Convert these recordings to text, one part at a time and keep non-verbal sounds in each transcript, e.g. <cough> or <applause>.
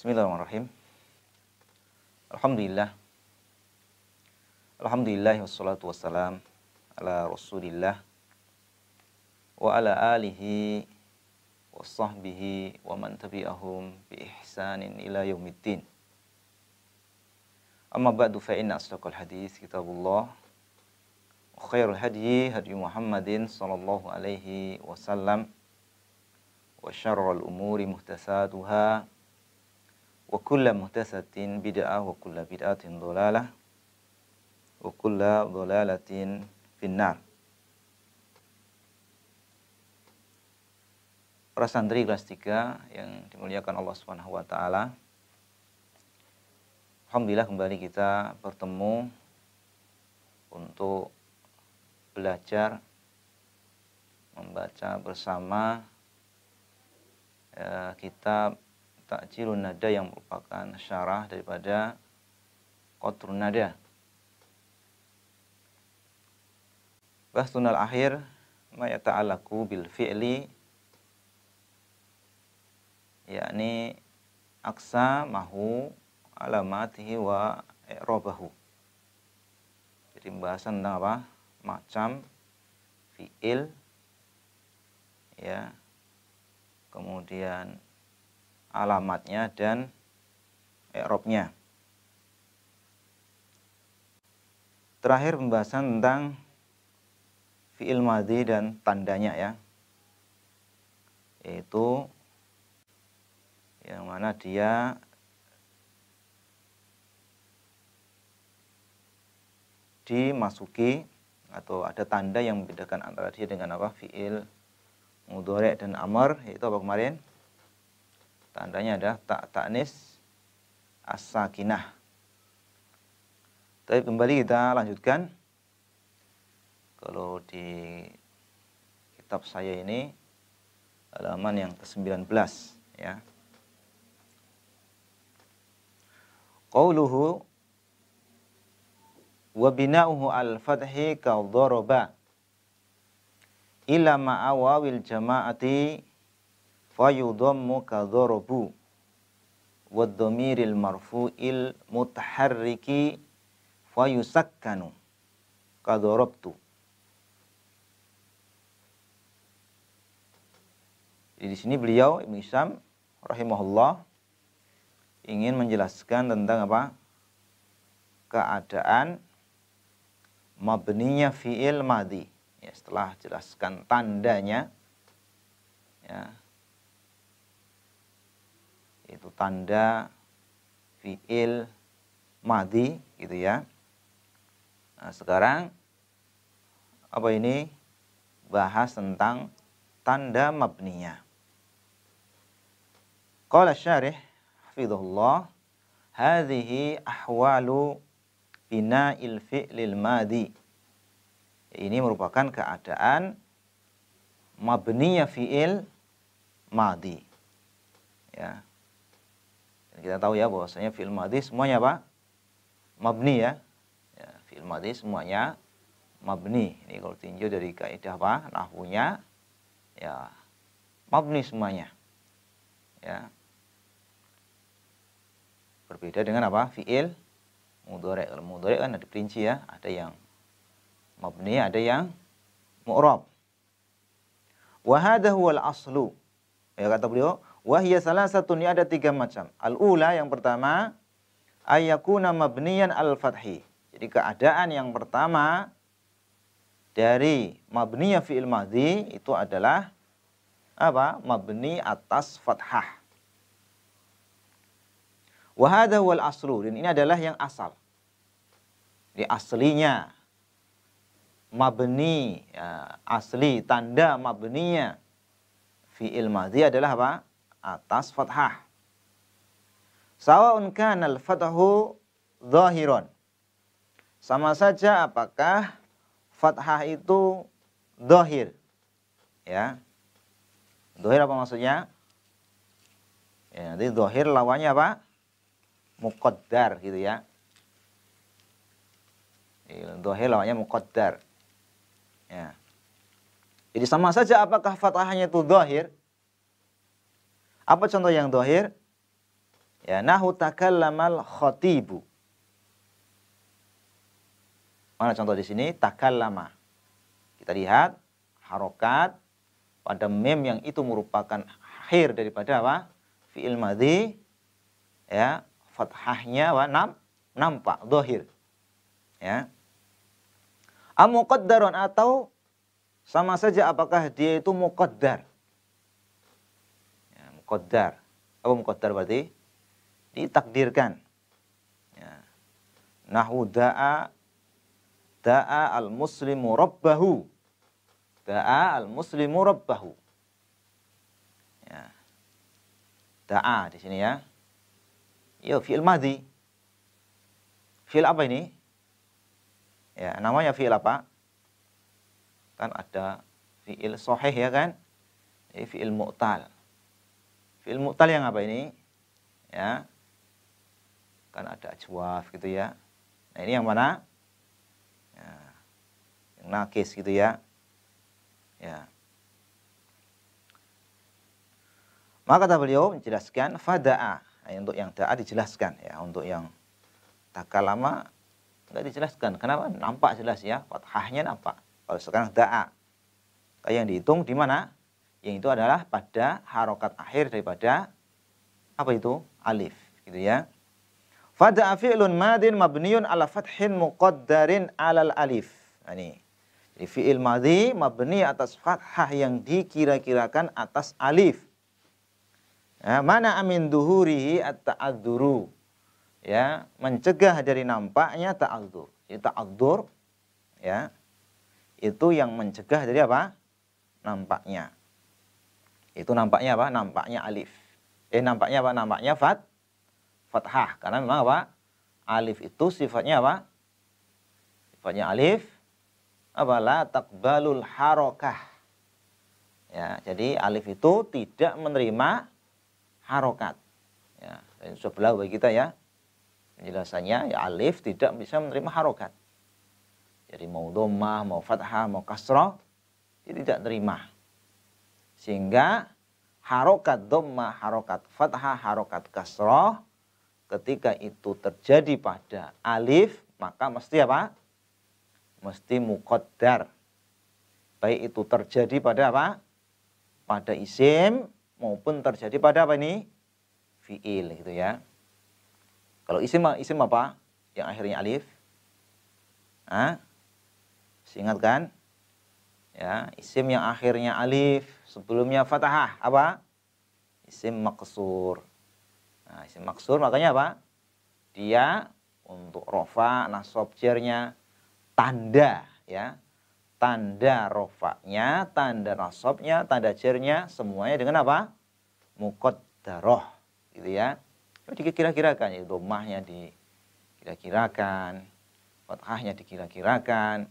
Bismillahirrahmanirrahim. Alhamdulillah. Alhamdulillah wassalatu wassalam ala Rasulillah wa ala alihi wa sahbihi wa man tabi'ahum bi ihsanin ila yaumiddin. Amma ba'du fa inna asdaqal hadis kitabullah wa khairul hadyi hadyu Muhammadin sallallahu alaihi wasallam wa syarrul umuri muhtasatuhah wa kulla muhtasatin bid'ah wa kulla bid'atin dhalalah wa kulla dhalalatin finnar Para santri kelas 3 yang dimuliakan Allah Subhanahu wa taala. Alhamdulillah kembali kita bertemu untuk belajar membaca bersama eh, kitab ta'jilun nada yang merupakan syarah daripada qatrun nada. Bahsunal akhir ma yata'alaku bil fi'li yakni aksa mahu alamatihi wa i'rabahu. Jadi pembahasan tentang apa? macam fi'il ya kemudian alamatnya dan eropnya. Terakhir pembahasan tentang fi'il madhi dan tandanya ya. Yaitu yang mana dia dimasuki atau ada tanda yang membedakan antara dia dengan apa fiil mudhari dan amar yaitu apa kemarin Tandanya adalah tak taknis as-sakinah. Tapi kembali kita lanjutkan. Kalau di kitab saya ini halaman yang ke-19 ya. Qauluhu wa bina'uhu al-fathi ka dharaba ila ma'awawil jama'ati fayudhammu kadharabu wad dhamiril marfu'il mutaharriki fayusakkanu kadharabtu Jadi di sini beliau Ibnu Isam rahimahullah ingin menjelaskan tentang apa? keadaan mabniyah fi'il madhi. Ya, setelah jelaskan tandanya ya, itu tanda fiil madi gitu ya nah, sekarang apa ini bahas tentang tanda mabniyah qala syarih hafizullah hadhihi ahwalu bina'il fi'lil madi ini merupakan keadaan mabniyah fi'il madi ya kita tahu ya bahwasanya film madhi semuanya apa? Mabni ya. ya fi'il madhi semuanya mabni. Ini kalau tinjau dari kaidah apa? Nahwunya ya mabni semuanya. Ya. Berbeda dengan apa? Fi'il mudhari. Kalau mudhari kan ada perinci ya, ada yang mabni, ada yang mu'rab. Wa hadha huwal aslu. Ya kata beliau, Wahia salah satu ini ada tiga macam. Al-ula yang pertama, ayakuna mabniyan al-fathi. Jadi keadaan yang pertama dari mabniya fi'il madhi itu adalah apa? Mabni atas fathah. Wahada wal aslu. Dan ini adalah yang asal. Di aslinya. Mabni. Ya, asli. Tanda mabniya Fi'il madhi adalah apa? atas fathah. Sawa'un kanal fathu zahiron. Sama saja apakah fathah itu dohir. Ya. Dohir apa maksudnya? Ya, nanti dohir lawannya apa? Mukoddar gitu ya. Dohir ya, lawannya mukoddar. Ya. Jadi sama saja apakah fathahnya itu dohir apa contoh yang dohir? Ya, nahu takallamal khatibu. Mana contoh di sini? Takallama. Kita lihat harokat pada mem yang itu merupakan akhir daripada apa? Fi'il madhi ya, fathahnya wa nam, nampak dohir. Ya. Amuqaddaron atau sama saja apakah dia itu muqaddar mukodar. Apa mukodar berarti? Ditakdirkan. Ya. Nahu da'a da'a al-muslimu rabbahu. Da'a al-muslimu rabbahu. Ya. Da'a di sini ya. Ya, fi'il madhi. Fi'il apa ini? Ya, namanya fi'il apa? Kan ada fi'il soheh ya kan? Ini fi'il mu'tal fil mu'tal yang apa ini? Ya. Kan ada ajwaf gitu ya. Nah, ini yang mana? Ya. Yang nakis gitu ya. Ya. Maka kata beliau menjelaskan fada'a. Nah, untuk yang da'a dijelaskan ya, untuk yang lama nggak dijelaskan. Kenapa? Nampak jelas ya, fathahnya nampak. Kalau sekarang da'a. Kayak yang dihitung di mana? yang itu adalah pada harokat akhir daripada apa itu alif gitu ya fada'a fi'lun madin mabniun ala fathin muqaddarin alal alif nah, ini jadi fi'il madhi mabni atas fathah yang dikira-kirakan atas alif ya, mana amin duhurihi at-ta'adzuru ya mencegah dari nampaknya ta'adzur jadi ta'adzur ya itu yang mencegah dari apa nampaknya itu nampaknya apa? Nampaknya alif. Eh nampaknya apa? Nampaknya fat fathah. Karena memang apa? Alif itu sifatnya apa? Sifatnya alif apa la taqbalul harokah. Ya, jadi alif itu tidak menerima harokat. Ya, dan sebelah bagi kita ya penjelasannya ya alif tidak bisa menerima harokat. Jadi mau domah, mau fathah, mau kasroh, dia tidak terima. Sehingga harokat dhamma, harokat fathah, harokat kasroh ketika itu terjadi pada alif maka mesti apa? Mesti mukoddar Baik itu terjadi pada apa? Pada isim maupun terjadi pada apa ini? Fi'il gitu ya. Kalau isim, isim apa? Yang akhirnya alif. ah Seingat kan? ya isim yang akhirnya alif sebelumnya fathah apa isim maksur nah, isim maksur makanya apa dia untuk rofa nasab jernya tanda ya tanda rofanya tanda nasabnya tanda jernya semuanya dengan apa mukot daroh gitu ya jadi kira kirakan ya domahnya dikira-kirakan fathahnya dikira-kirakan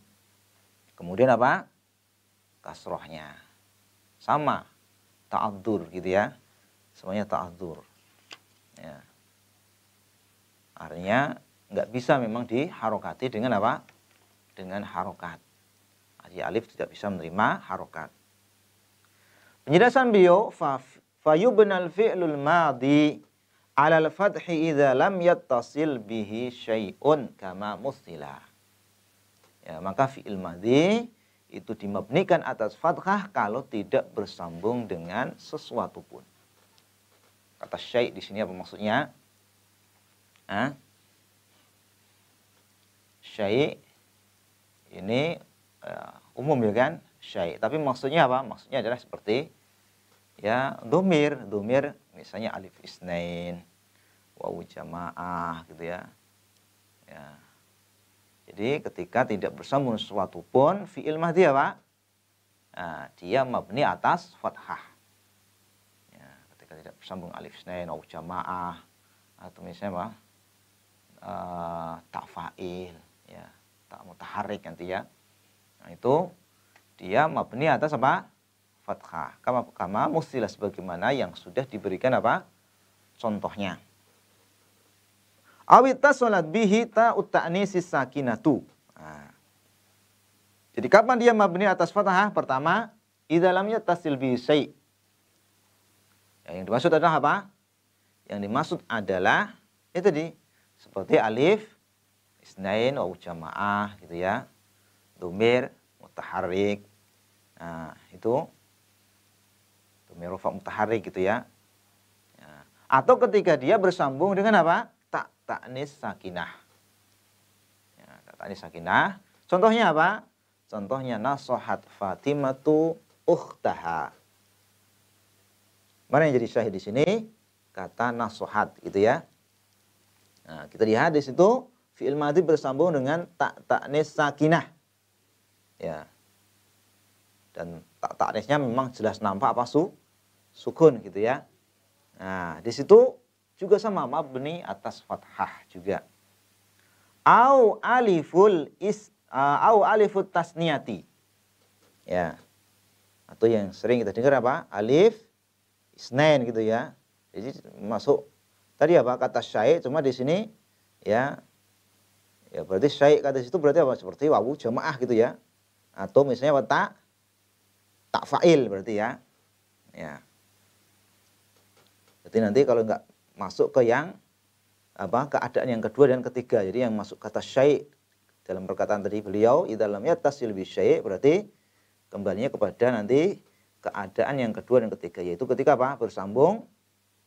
kemudian apa kasrohnya. Sama, ta'adzur gitu ya. Semuanya ta'adzur. Ya. Artinya nggak bisa memang diharokati dengan apa? Dengan harokat. Jadi alif tidak bisa menerima harokat. Penjelasan bio fayubnal fi'lul madi alal fathi idza lam yattasil bihi syai'un kama mustila. Ya, maka fi'il madi itu dimabnikan atas fathah kalau tidak bersambung dengan sesuatu pun. Kata syai di sini apa maksudnya? Hah? Syai ini uh, umum ya kan? Syai. Tapi maksudnya apa? Maksudnya adalah seperti ya domir, domir misalnya alif isnain, wawu jamaah gitu ya. Ya jadi ketika tidak bersambung sesuatu pun fi'il mahdi apa? Nah, dia mabni atas fathah. Ya, ketika tidak bersambung alif snain atau jamaah atau misalnya apa? Uh, tak fa'il ya, tak mutaharik nanti ya. Nah, itu dia mabni atas apa? Fathah. Kama kama mustilah sebagaimana yang sudah diberikan apa? Contohnya. Awita solat bihi ta ta'nisi sakinatu. Nah. Jadi kapan dia mabni atas fathah? Pertama, idalamnya tasil bi syai. Ya, yang dimaksud adalah apa? Yang dimaksud adalah itu ya di seperti alif, isnain, wa jamaah gitu ya. Dumir, mutaharik. Nah, itu dumir rufa mutaharik gitu ya. ya. Atau ketika dia bersambung dengan apa? Taknis sakinah. Ya, taknis sakinah. Contohnya apa? Contohnya nasohat Fatimah Fatimatu uhtaha. Mana yang jadi syahid di sini? Kata nasohat gitu ya. Nah, kita lihat di situ itu fi'il madhi bersambung dengan tak taknis sakinah. Ya. Dan tak taknisnya memang jelas nampak apa su sukun gitu ya. Nah, di situ juga sama mabni atas fathah juga. Au aliful is uh, au alifut tasniyati. Ya. Atau yang sering kita dengar apa? Alif isnain gitu ya. Jadi masuk tadi apa kata syai cuma di sini ya ya berarti syai kata situ berarti apa seperti wawu jamaah gitu ya atau misalnya apa tak tak fa'il berarti ya ya jadi nanti kalau nggak masuk ke yang apa keadaan yang kedua dan ketiga. Jadi yang masuk kata syai dalam perkataan tadi beliau di dalamnya tasil bi syai berarti kembalinya kepada nanti keadaan yang kedua dan ketiga yaitu ketika apa? bersambung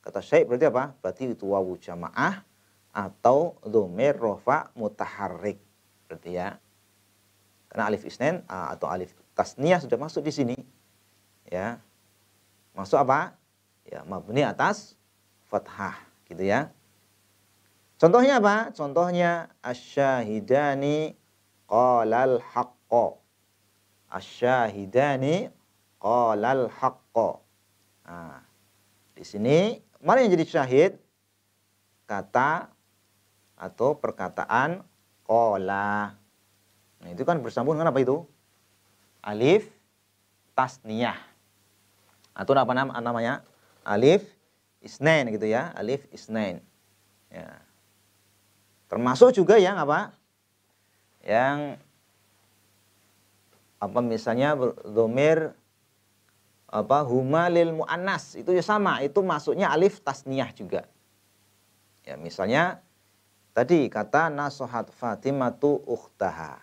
kata syai berarti apa? berarti itu wawu jamaah atau dhamir rofa mutaharrik. Berarti ya. Karena alif isnen atau alif tasniah sudah masuk di sini. Ya. Masuk apa? Ya, mabni atas fathah gitu ya. Contohnya apa? Contohnya asyahidani qalal haqqo. Asyahidani qalal haqqo. Nah, di sini mana yang jadi syahid? Kata atau perkataan qala. Nah, itu kan bersambung dengan apa itu? Alif tasniyah. Atau apa namanya? Alif isnain gitu ya alif isnain ya termasuk juga yang apa yang apa misalnya domir apa huma lil muannas itu ya sama itu masuknya alif tasniyah juga ya misalnya tadi kata nasohat fatimatu ukhtaha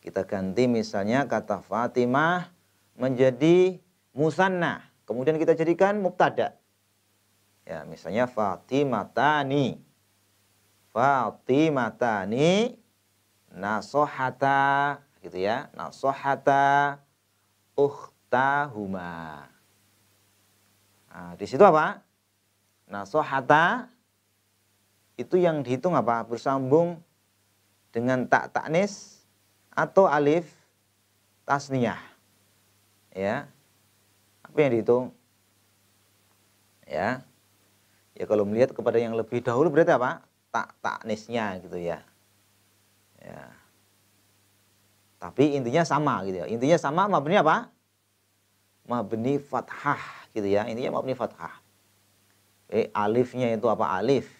kita ganti misalnya kata fatimah menjadi musanna kemudian kita jadikan mubtada' Ya, misalnya Fatimatani. Fatimatani nasohata gitu ya. Nasohata ukhtahuma. Nah, di situ apa? Nasohata itu yang dihitung apa? Bersambung dengan tak taknis atau alif tasniyah. Ya. Apa yang dihitung? Ya ya kalau melihat kepada yang lebih dahulu berarti apa tak taknisnya gitu ya ya tapi intinya sama gitu ya intinya sama mabni apa mabni fathah gitu ya intinya mabni fathah eh alifnya itu apa alif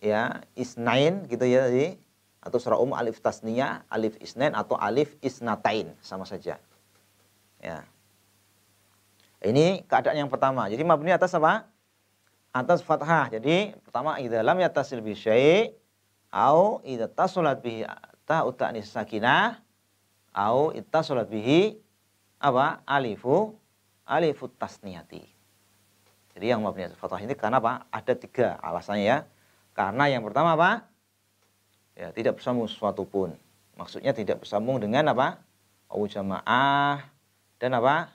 ya isnain gitu ya tadi atau secara umum alif tasnia alif isnain atau alif isnatain sama saja ya ini keadaan yang pertama jadi mabni atas apa atas fathah. Jadi pertama idza lam yattasil bi syai' au idza tasalat bihi ta ta'nis sakinah au ittasalat bihi apa alifu alifu tasniyati. Jadi yang mabni fathah ini karena apa? Ada tiga alasannya ya. Karena yang pertama apa? Ya, tidak bersambung sesuatu pun. Maksudnya tidak bersambung dengan apa? Au jamaah dan apa?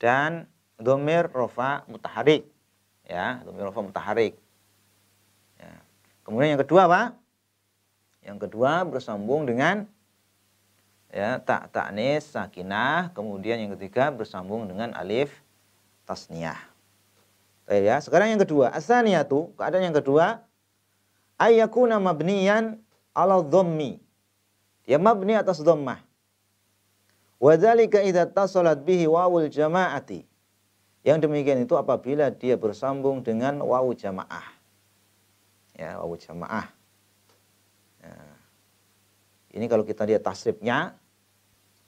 Dan domir rofa mutaharik ya domirofa mutaharik ya. kemudian yang kedua apa yang kedua bersambung dengan ya tak taknis sakinah kemudian yang ketiga bersambung dengan alif tasniyah Oke, ya sekarang yang kedua asaniyatu keadaan yang kedua ayyakuna mabniyan ala dhammi ya mabni atas dommah wadalika idha tasolat bihi wawul jama'ati yang demikian itu apabila dia bersambung dengan wawu jamaah. Ya, wawu jamaah. Ya. Ini kalau kita lihat tasrifnya,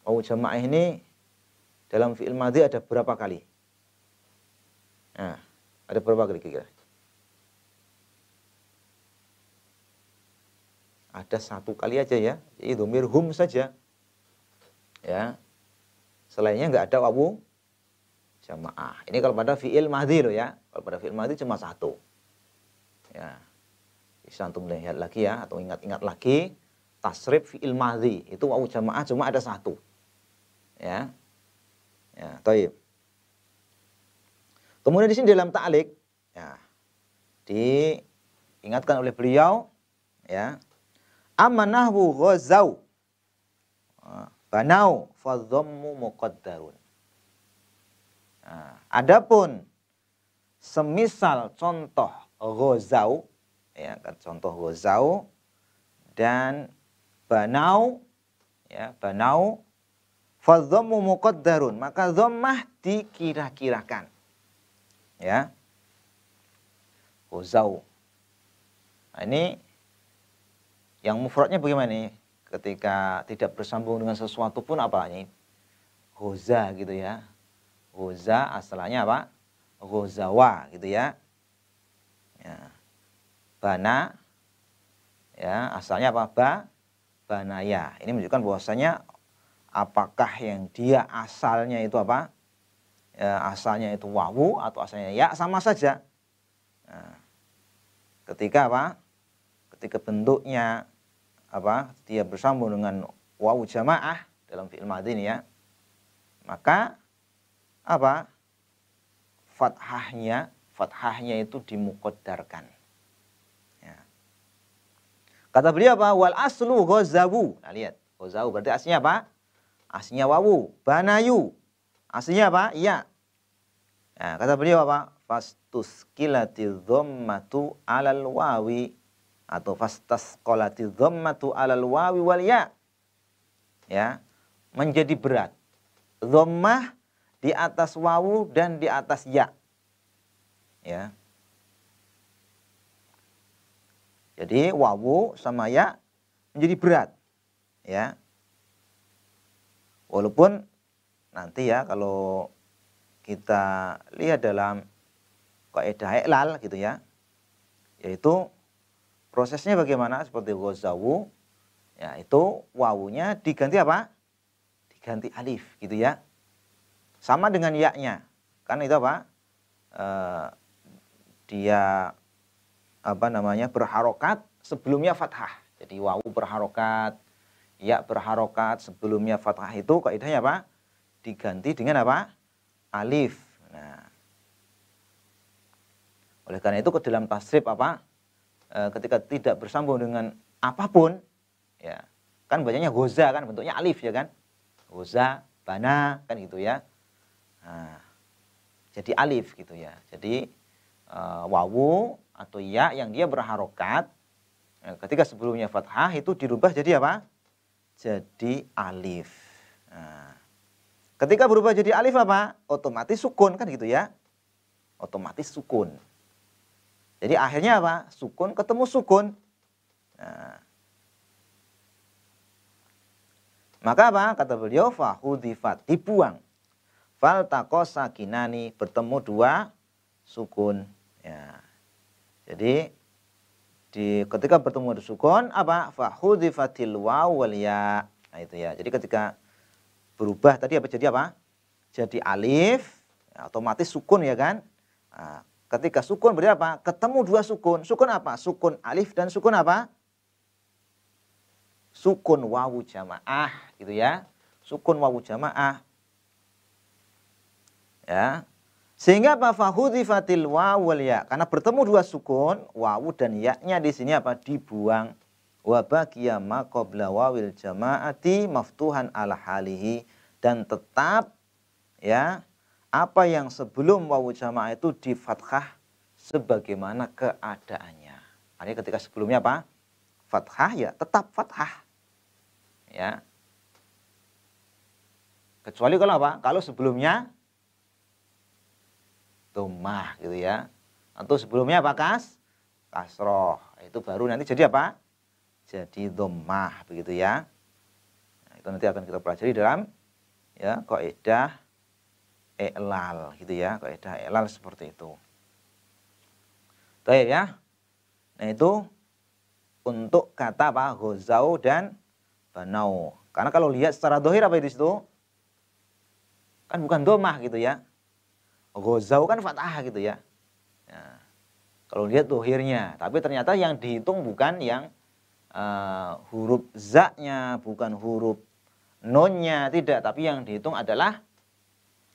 wawu jamaah ini dalam fi'il madhi ada berapa kali? Nah, ada berapa kali kira-kira? Ada satu kali aja ya, itu mirhum saja. Ya, selainnya nggak ada wawu jamaah. Ini kalau pada fiil madhi loh ya. Kalau pada fiil madhi cuma satu. Ya. Bisa antum lihat lagi ya atau ingat-ingat lagi tasrif fiil madhi itu wau jamaah cuma ada satu. Ya. Ya, taib. Kemudian di sini dalam taalik, ya diingatkan oleh beliau ya amanahu ghazau ah, banau fadhammu muqaddarun Nah, adapun semisal contoh gozau, ya kan contoh ghazau dan banau ya banau fadhammu darun maka zomah dikira-kirakan ya nah, ini yang mufradnya bagaimana nih ketika tidak bersambung dengan sesuatu pun apa ini hoza gitu ya Ghoza asalnya apa? Ghozawa gitu ya. ya. Bana ya asalnya apa? Ba banaya. Ini menunjukkan bahwasanya apakah yang dia asalnya itu apa? Ya, asalnya itu wawu atau asalnya ya sama saja. Nah, ketika apa? Ketika bentuknya apa? Dia bersambung dengan wawu jamaah dalam fi'il madhi ini ya. Maka apa fathahnya fathahnya itu dimukodarkan ya. kata beliau apa wal aslu ghazawu nah, lihat ghazawu berarti aslinya apa aslinya wawu banayu aslinya apa iya nah, kata beliau apa fastus kilati dhammatu alal wawi atau kolati dhammatu alal wawi wal ya ya menjadi berat dhammah di atas wawu dan di atas ya. Ya. Jadi wawu sama ya menjadi berat. Ya. Walaupun nanti ya kalau kita lihat dalam kaidah iklal gitu ya. Yaitu prosesnya bagaimana seperti ghazawu ya itu wawunya diganti apa? Diganti alif gitu ya. Sama dengan yaknya. Kan itu apa? E, dia apa namanya berharokat sebelumnya fathah. Jadi wawu berharokat, ya berharokat sebelumnya fathah itu kaidahnya apa? Diganti dengan apa? Alif. Nah, oleh karena itu ke dalam tasrif apa? E, ketika tidak bersambung dengan apapun, ya kan banyaknya goza kan bentuknya alif ya kan? Goza, bana kan gitu ya. Nah, jadi alif gitu ya. Jadi e, wawu atau ya yang dia berharokat ya, ketika sebelumnya fathah itu dirubah jadi apa? Jadi alif. Nah, ketika berubah jadi alif apa? Otomatis sukun kan gitu ya. Otomatis sukun. Jadi akhirnya apa? Sukun ketemu sukun. Nah. Maka apa? Kata beliau fahudifat, dibuang fal takos sakinani bertemu dua sukun ya jadi di ketika bertemu dua sukun apa fahudifatil waw wal ya nah itu ya jadi ketika berubah tadi apa jadi apa jadi alif ya, otomatis sukun ya kan nah, ketika sukun berarti apa ketemu dua sukun sukun apa sukun alif dan sukun apa sukun wawu jamaah gitu ya sukun wawu jamaah Ya. Sehingga apa fahudifatil waw ya. Karena bertemu dua sukun, wawu dan yaknya di sini apa? dibuang. wabakiyama wawil jama'ati maftuhan ala halihi dan tetap ya apa yang sebelum wawu jamaah itu di fathah sebagaimana keadaannya. Artinya ketika sebelumnya apa? Fathah ya tetap fathah. Ya. Kecuali kalau apa? Kalau sebelumnya domah gitu ya. Atau sebelumnya apa kas? Kasroh. Itu baru nanti jadi apa? Jadi domah begitu ya. Nah, itu nanti akan kita pelajari dalam ya kaidah elal gitu ya. Kaidah elal seperti itu. Baik ya. Nah itu untuk kata apa? Ghozau dan banau. Karena kalau lihat secara dohir apa itu situ? Kan bukan domah gitu ya. Gozau kan fathah gitu ya. ya. kalau lihat tuhirnya, tapi ternyata yang dihitung bukan yang uh, huruf za bukan huruf nonnya, tidak, tapi yang dihitung adalah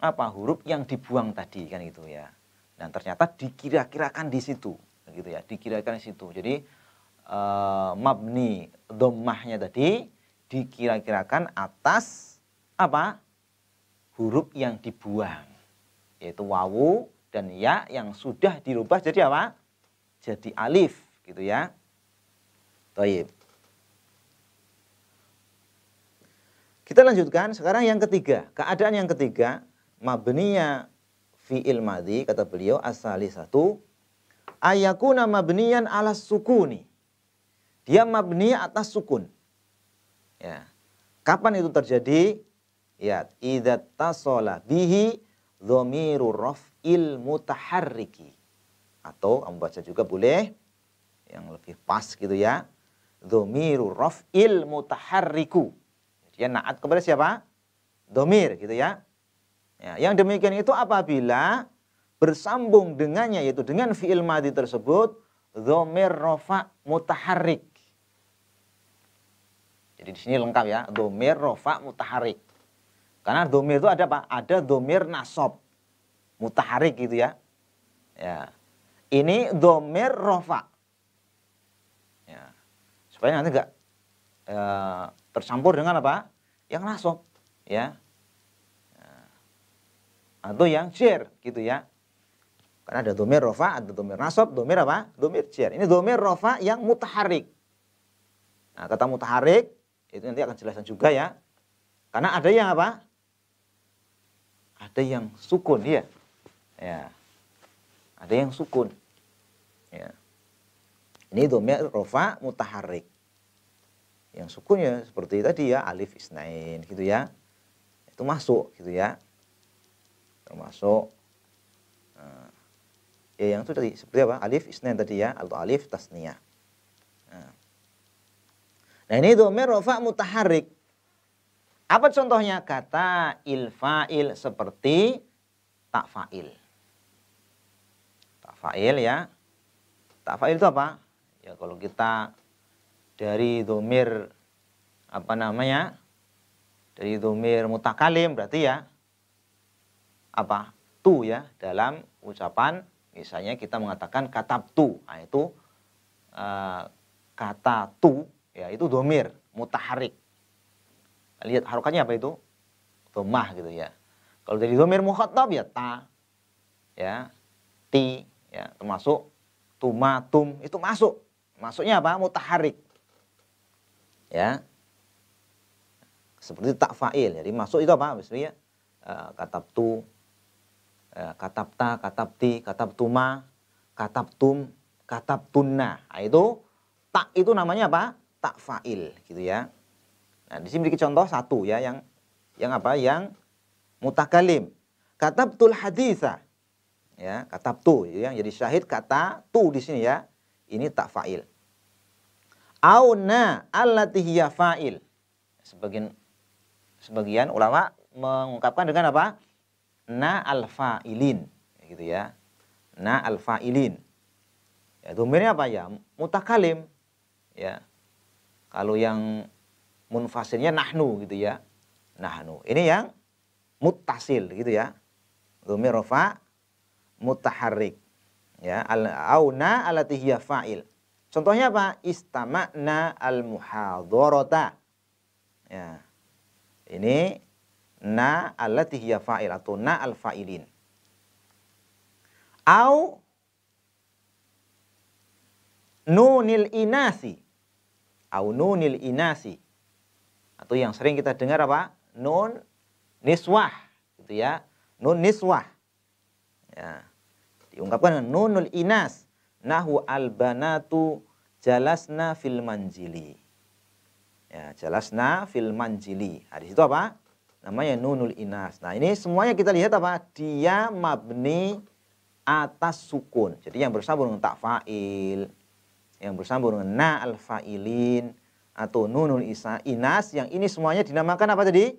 apa huruf yang dibuang tadi kan gitu ya. Dan ternyata dikira-kirakan di situ, gitu ya, dikira-kirakan di situ. Jadi uh, mabni domahnya tadi dikira-kirakan atas apa huruf yang dibuang yaitu wawu dan ya yang sudah dirubah jadi apa? Jadi alif gitu ya. Toib. Kita lanjutkan sekarang yang ketiga, keadaan yang ketiga mabniya fi'il madhi kata beliau asali satu ayakuna mabniyan ala sukuni. Dia mabni atas sukun. Ya. Kapan itu terjadi? Ya, idza tasola bihi dhamiru raf'il mutaharriki. Atau kamu baca juga boleh. Yang lebih pas gitu ya. Dhamiru raf'il mutaharriku. Dia naat kepada siapa? Dhamir gitu ya. ya. Yang demikian itu apabila bersambung dengannya yaitu dengan fi'il madhi tersebut dhamir Rafa mutaharrik. Jadi di sini lengkap ya, dhamir Rafa mutaharrik. Karena domir itu ada pak Ada domir nasob, mutaharik gitu ya. Ya, ini domir rofa. Ya. Supaya nanti nggak e, tercampur dengan apa? Yang nasob, ya. ya. Atau yang jir gitu ya. Karena ada domir rofa, ada domir nasob, domir apa? Domir jir. Ini domir rofa yang mutaharik. Nah, kata mutaharik itu nanti akan jelasan juga ya. Karena ada yang apa? ada yang sukun ya. Ya. Ada yang sukun. Ya. Ini domnya rofa mutaharik. Yang sukunnya seperti tadi ya, alif isnain gitu ya. Itu masuk gitu ya. Termasuk eh, ya yang itu tadi seperti apa? Alif isnain tadi ya, atau alif tasnia. Nah. nah, ini domnya rofa mutaharik. Apa contohnya? Kata ilfa'il seperti takfa'il takfa'il ya. takfa'il itu apa? Ya kalau kita dari domir apa namanya? Dari domir mutakalim berarti ya apa? Tu ya dalam ucapan misalnya kita mengatakan kata tu. Nah, itu uh, kata tu ya itu domir mutaharik Lihat harokatnya apa itu? Domah gitu ya. Kalau dari domir mukhatab ya ta, ya ti, ya termasuk tuma, tum itu masuk. Masuknya apa? Mutaharik. Ya. Seperti tak fa'il. Jadi masuk itu apa? maksudnya ya, eh, katab tu, eh, katab ta, katab ti, katab tuma, katab tum, katab tunna. Nah, itu tak itu namanya apa? Tak fa'il gitu ya. Nah, di sini memiliki contoh satu ya yang yang apa? Yang mutakalim. kata betul haditha. Ya, tu ya, yang jadi syahid kata tu di sini ya. Ini tak fa'il. Auna allati hiya fa'il. Sebagian sebagian ulama mengungkapkan dengan apa? Na al-fa'ilin gitu ya. Na al-fa'ilin. Ya, apa ya? Mutakalim. Ya. Kalau yang munfasilnya nahnu gitu ya. Nahnu. Ini yang mutasil gitu ya. Dhamir rafa mutaharrik. Ya, al auna alati hiya fa'il. Contohnya apa? Istama'na al-muhadharata. Ya. Ini na alati hiya fa'il atau na al-fa'ilin. Au nunil inasi. Au nunil inasi atau yang sering kita dengar apa nun niswah gitu ya nun niswah ya diungkapkan nunul inas nahu albanatu jalasna fil manjili ya jalasna fil manjili nah, itu situ apa namanya nunul inas nah ini semuanya kita lihat apa dia mabni atas sukun jadi yang bersambung dengan tak fa'il yang bersambung dengan na al fa'ilin atau nunul isa inas yang ini semuanya dinamakan apa tadi?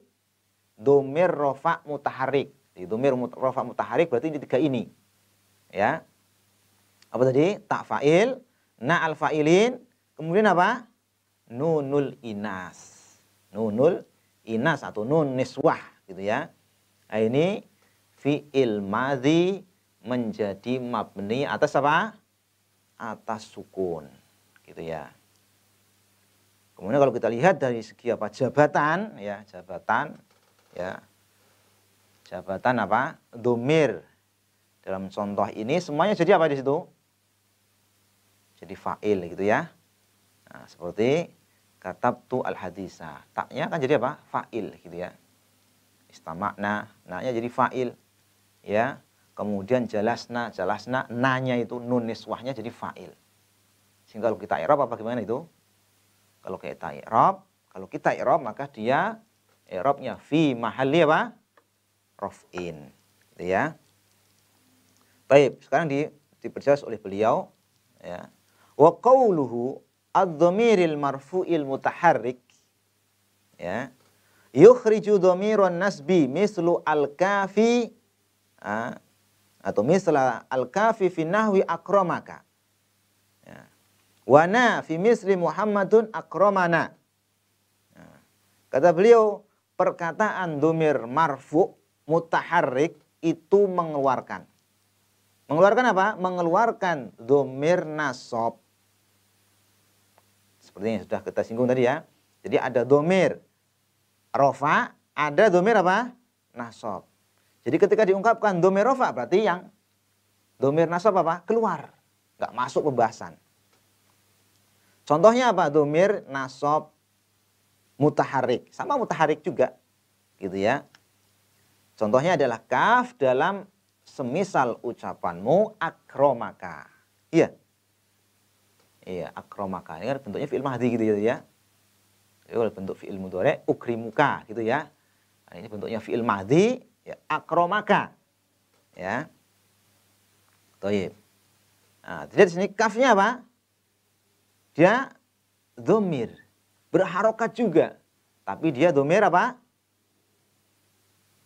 Domir rofa mutaharik. Di domir rofa mutaharik berarti ini tiga ini. Ya. Apa tadi? Tak fa'il, na al fa'ilin, kemudian apa? Nunul inas. Nunul inas atau nun niswah gitu ya. Nah, ini fi'il madhi menjadi mabni atas apa? Atas sukun. Gitu ya. Kemudian kalau kita lihat dari segi apa jabatan ya jabatan ya jabatan apa domir dalam contoh ini semuanya jadi apa di situ jadi fa'il gitu ya nah, seperti kata tu al hadisa taknya kan jadi apa fa'il gitu ya istamakna naknya jadi fa'il ya kemudian jelasna, jelasna, nanya itu nuniswahnya jadi fa'il sehingga kalau kita irab apa gimana itu kalau kita i'rab, kalau kita i'rab maka dia i'rabnya fi mahalli apa? rofin. Gitu ya. Baik, sekarang di diperjelas oleh beliau ya. Wa qawluhu ad dhamiril marfu'il mutaharrik ya. Yukhriju dhamirun nasbi mislu al-kafi atau misla al-kafi fi nahwi akramaka Wana fi misli Muhammadun akromana. Nah, kata beliau, perkataan domir marfu mutaharrik itu mengeluarkan. Mengeluarkan apa? Mengeluarkan domir nasob. Seperti yang sudah kita singgung tadi ya. Jadi ada domir rofa, ada domir apa? Nasob. Jadi ketika diungkapkan domir rofa berarti yang domir nasob apa? Keluar. Nggak masuk pembahasan. Contohnya apa? Domir, nasob, mutaharik. Sama mutaharik juga. Gitu ya. Contohnya adalah kaf dalam semisal ucapanmu akromaka. Iya. Iya, akromaka. Ini kan bentuknya fi'il mahdi gitu ya. Ini ya. kan bentuk fi'il mudore, ukrimuka gitu ya. Nah, ini bentuknya fi'il mahdi, ya, akromaka. Ya. Toyib. Nah, jadi di sini kafnya apa? Dia domir. Berharokat juga. Tapi dia domir apa?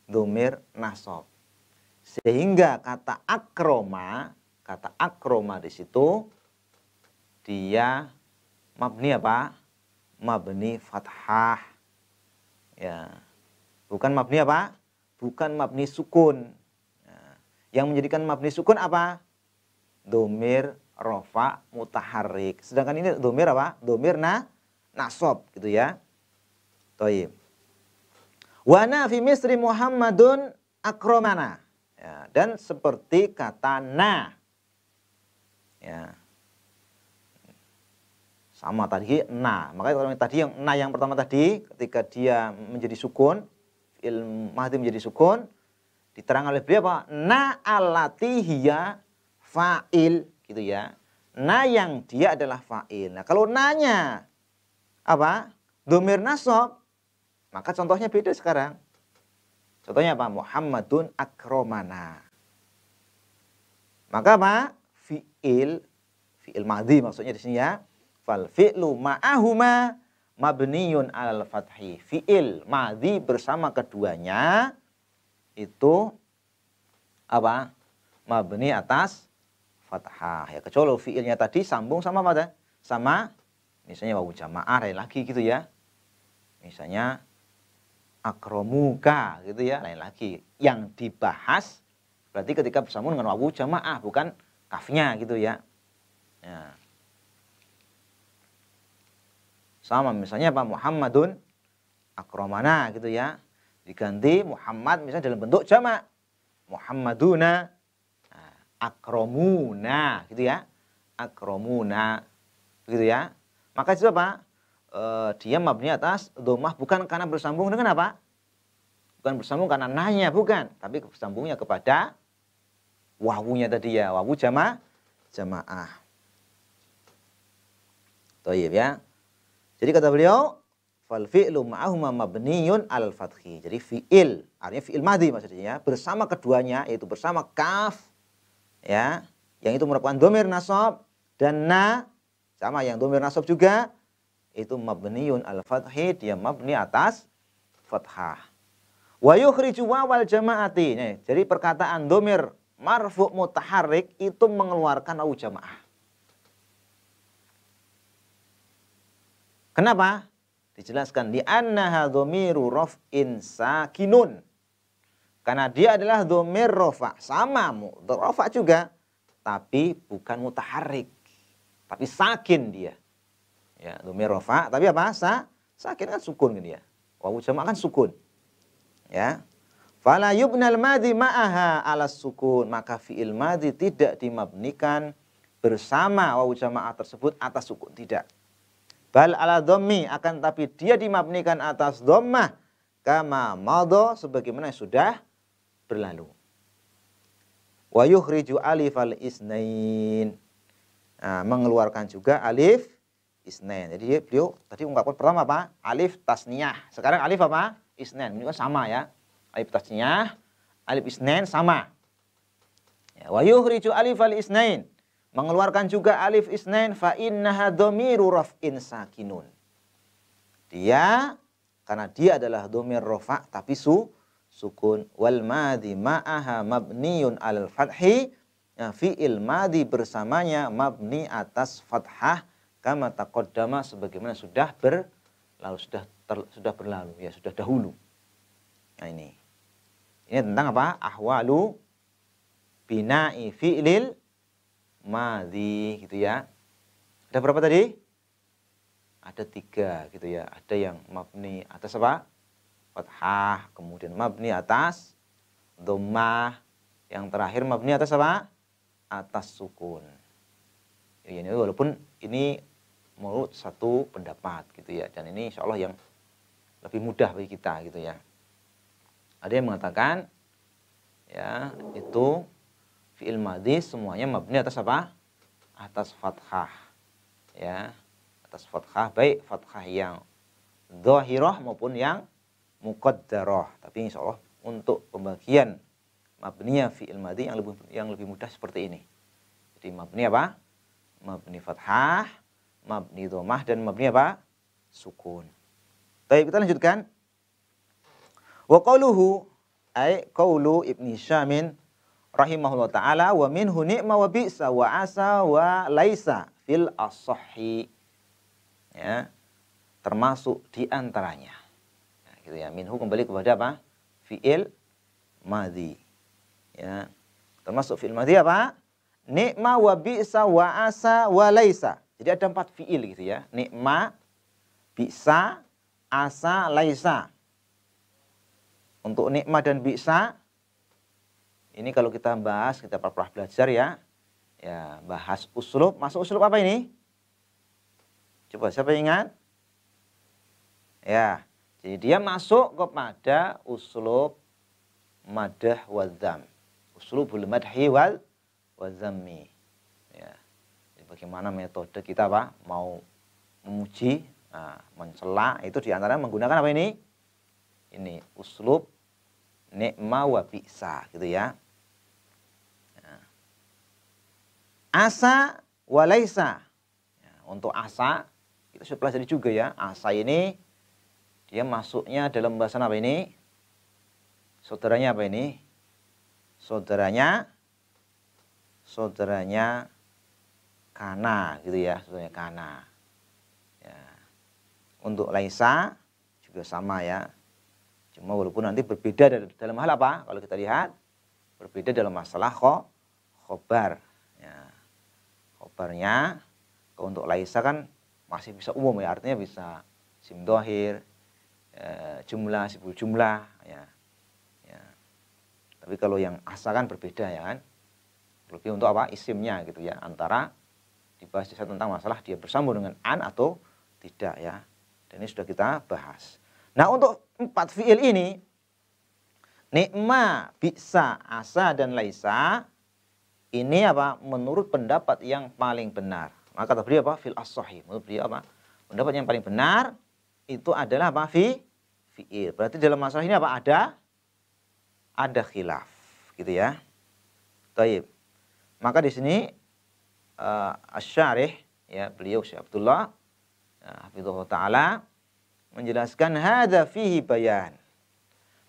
Domir nasab Sehingga kata akroma, kata akroma di situ, dia mabni apa? Mabni fathah. Ya. Bukan mabni apa? Bukan mabni sukun. Ya. Yang menjadikan mabni sukun apa? Domir rofa mutaharik. Sedangkan ini domir apa? Domir na nasob gitu ya. Toib. Wana fi misri Muhammadun akromana. Ya, dan seperti kata na. Ya. Sama tadi na. Makanya kalau tadi yang na yang pertama tadi ketika dia menjadi sukun, ilmu mahdi menjadi sukun, diterang oleh beliau apa? Na alatihiya fa'il gitu ya. Na yang dia adalah fa'il. Nah, kalau nanya apa? Domir nasab, maka contohnya beda sekarang. Contohnya apa? Muhammadun akromana. Maka apa? Fi'il, fi'il madhi maksudnya di sini ya. Fal fi'lu ma'ahuma mabniyun alal fathi. Fi'il madhi bersama keduanya itu apa? Mabni atas fathah ya kecuali fiilnya tadi sambung sama apa sama misalnya wawu jamaah lain lagi gitu ya misalnya akromuka gitu ya lain lagi yang dibahas berarti ketika bersambung dengan wawu jamaah bukan kafnya gitu ya, ya. sama misalnya pak Muhammadun akromana gitu ya diganti Muhammad misalnya dalam bentuk jamak Muhammaduna akromuna gitu ya akromuna gitu ya maka itu apa e, dia mabni atas domah bukan karena bersambung dengan apa bukan bersambung karena nanya bukan tapi bersambungnya kepada wawunya tadi ya wawu jama jamaah Toyib ya jadi kata beliau fal fi'lu ma'ahuma mabniyun al fathi jadi fi'il artinya fi'il madhi maksudnya ya. bersama keduanya yaitu bersama kaf ya yang itu merupakan domir nasab dan na sama yang domir nasab juga itu mabniun al fathi dia mabni atas fathah wa yukhriju wal jamaati nih jadi perkataan domir marfu mutaharik itu mengeluarkan au jamaah Kenapa? Dijelaskan di annaha dhamiru raf'in sakinun. Karena dia adalah domir rofa. Sama mu. rofa juga. Tapi bukan mutaharik. Tapi sakin dia. Ya, domir rofa. Tapi apa? Sa, sakin kan sukun kan dia. Wawu jamak kan sukun. Ya. Fala yubnal madhi ma'aha alas sukun. Maka fi'il madhi tidak dimabnikan bersama wawu jamaah tersebut atas sukun. Tidak. Bal ala domi Akan tapi dia dimabnikan atas domah Kama mado sebagaimana sudah berlalu. Wa yukhriju alif al isnain. Nah, mengeluarkan juga alif isnain. Jadi beliau tadi ungkapkan pertama apa? Alif tasniyah. Sekarang alif apa? Isnain. Ini kan sama ya. Alif tasniyah, alif isnain sama. Ya, wa yukhriju alif al isnain. Mengeluarkan juga alif isnain fa innaha dhamiru raf'in sakinun. Dia karena dia adalah domir rofa tapi su sukun wal madi ma'aha mabniun al fathi ya, fi'il madi bersamanya mabni atas fathah kama taqaddama sebagaimana sudah ber lalu sudah ter, sudah berlalu ya sudah dahulu nah ini ini tentang apa ahwalu bina'i fi'lil madi gitu ya ada berapa tadi ada tiga gitu ya ada yang mabni atas apa fathah, kemudian mabni atas dhammah, yang terakhir mabni atas apa? Atas sukun. Ya, ya, ini walaupun ini menurut satu pendapat gitu ya dan ini insya Allah yang lebih mudah bagi kita gitu ya. Ada yang mengatakan ya itu fi'il madhi semuanya mabni atas apa? Atas fathah. Ya, atas fathah baik fathah yang dhahirah maupun yang muqaddarah. Tapi insya Allah untuk pembagian mabniyah fi'il madhi yang lebih yang lebih mudah seperti ini. Jadi mabni apa? Mabni fathah, mabni domah, dan mabni apa? Sukun. Baik, kita lanjutkan. Wa qawluhu ay qawlu Ibni Syamin rahimahullah ta'ala wa minhu ni'ma wa bi'sa wa asa wa laisa fil as Ya, termasuk diantaranya gitu ya minhu kembali kepada apa fiil madhi ya termasuk fiil madhi apa nikma wa bi'sa wa asa wa laisa jadi ada empat fiil gitu ya nikma bi'sa asa laisa untuk nikma dan bi'sa ini kalau kita bahas kita pernah belajar ya ya bahas uslub masuk uslub apa ini coba siapa yang ingat ya jadi dia masuk kepada uslub madah wazam. Uslubul madhi wal wazami. Ya. Jadi bagaimana metode kita Pak mau memuji, nah, mencela itu diantara menggunakan apa ini? Ini uslub nikma wa bi'sa gitu ya. ya. Asa walaisa. Ya, untuk asa, kita sudah pelajari juga ya. Asa ini dia ya, masuknya dalam bahasa apa ini? Saudaranya apa ini? Saudaranya saudaranya Kana gitu ya, saudaranya Kana. Ya. Untuk Laisa juga sama ya. Cuma walaupun nanti berbeda dalam hal apa? Kalau kita lihat berbeda dalam masalah kok khobar. Ya. Khobarnya untuk Laisa kan masih bisa umum ya, artinya bisa simdohir, Eh, jumlah sepuluh jumlah ya. ya. Tapi kalau yang asa kan berbeda ya kan. Lebih untuk apa? Isimnya gitu ya. Antara dibahas di tentang masalah dia bersambung dengan an atau tidak ya. Dan ini sudah kita bahas. Nah untuk empat fiil ini nikma, bisa, asa dan laisa ini apa menurut pendapat yang paling benar. Maka kata apa? Fil as Menurut beliau apa? Pendapat yang paling benar itu adalah apa? Fi fi'il. Berarti dalam masalah ini apa? Ada ada khilaf, gitu ya. Taib. Maka di sini uh, Asy-Syarih ya, beliau Syekh Abdullah ya, hafizahullah taala menjelaskan hadza fihi bayan.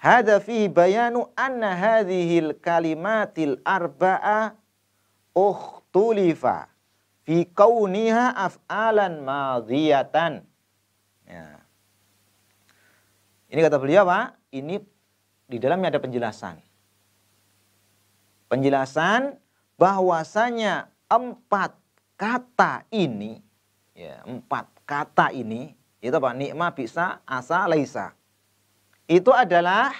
Hadza fihi bayanu anna hadhil kalimatil arba'a ukhtulifa fi kauniha af'alan madhiyatan ini kata beliau apa? Ini di dalamnya ada penjelasan. Penjelasan bahwasanya empat kata ini, ya, empat kata ini, itu apa? Nikma, bisa, asa, laisa. Itu adalah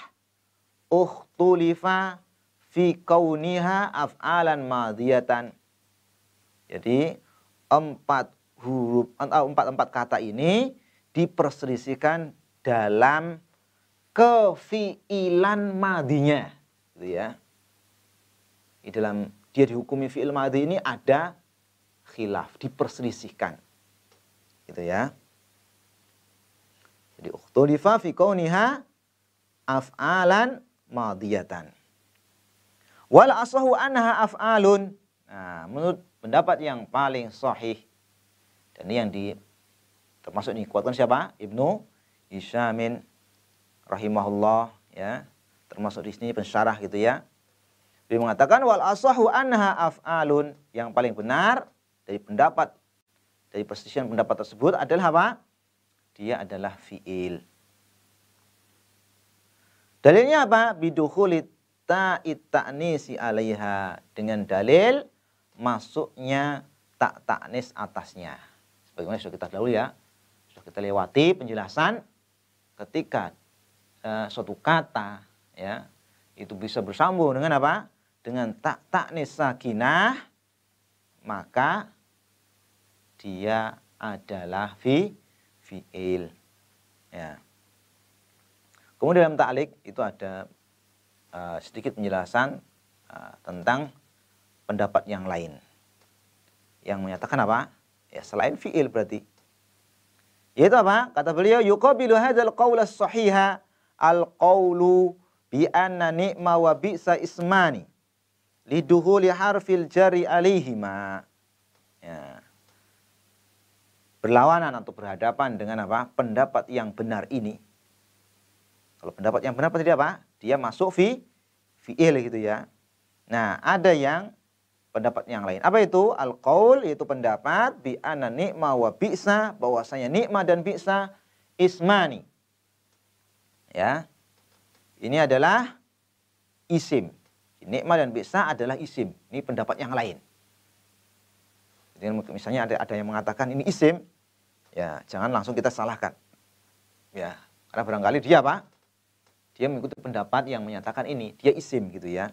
uhtulifa fi kauniha af'alan madhiyatan. Jadi empat huruf, atau eh, empat, empat kata ini diperselisihkan dalam kefiilan madinya gitu ya di dalam dia dihukumi fiil madi ini ada khilaf diperselisihkan gitu ya jadi ukhtulifa fi kauniha af'alan madiyatan wal aslahu anha af'alun nah menurut pendapat yang paling sahih dan ini yang di termasuk kuatkan siapa Ibnu Isyamin rahimahullah ya termasuk di sini pensyarah gitu ya dia mengatakan wal asahu anha af'alun yang paling benar dari pendapat dari perselisihan pendapat tersebut adalah apa dia adalah fiil dalilnya apa Bidukhulit ta'it ta'nisi alaiha dengan dalil masuknya tak ta'nis atasnya sebagaimana sudah kita dahulu ya sudah kita lewati penjelasan ketika e, suatu kata ya itu bisa bersambung dengan apa? Dengan tak tak nisakinah maka dia adalah fi fiil. Ya. Kemudian dalam taklik itu ada e, sedikit penjelasan e, tentang pendapat yang lain yang menyatakan apa? Ya selain fiil berarti yaitu apa? Kata beliau, yuqabilu hadzal qawla sahiha al-qawlu bi anna ni'ma wa bi'sa ismani liduhuli harfil jari alihima. Ya. Berlawanan atau berhadapan dengan apa? Pendapat yang benar ini. Kalau pendapat yang benar tadi apa? Dia masuk fi fi'il gitu ya. Nah, ada yang pendapat yang lain. Apa itu? Al-qaul yaitu pendapat bi anna nikma wa bi'sa bahwasanya nikma dan bi'sa ismani. Ya. Ini adalah isim. Nikma dan bi'sa adalah isim. Ini pendapat yang lain. Jadi misalnya ada ada yang mengatakan ini isim, ya jangan langsung kita salahkan. Ya, karena barangkali dia, apa dia mengikuti pendapat yang menyatakan ini, dia isim gitu ya